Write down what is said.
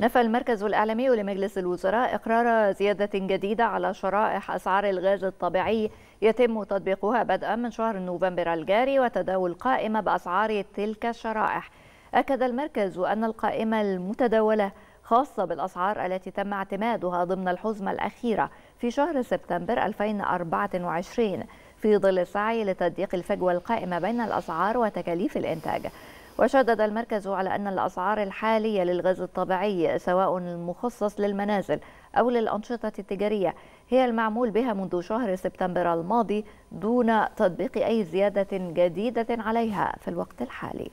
نفى المركز الإعلامي لمجلس الوزراء إقرار زيادة جديدة على شرائح أسعار الغاز الطبيعي يتم تطبيقها بدءا من شهر نوفمبر الجاري وتداول قائمة بأسعار تلك الشرائح أكد المركز أن القائمة المتداولة خاصة بالأسعار التي تم اعتمادها ضمن الحزمة الأخيرة في شهر سبتمبر 2024 في ظل السعي لتضييق الفجوة القائمة بين الأسعار وتكاليف الإنتاج وشدد المركز على أن الأسعار الحالية للغاز الطبيعي سواء المخصص للمنازل أو للأنشطة التجارية هي المعمول بها منذ شهر سبتمبر الماضي دون تطبيق أي زيادة جديدة عليها في الوقت الحالي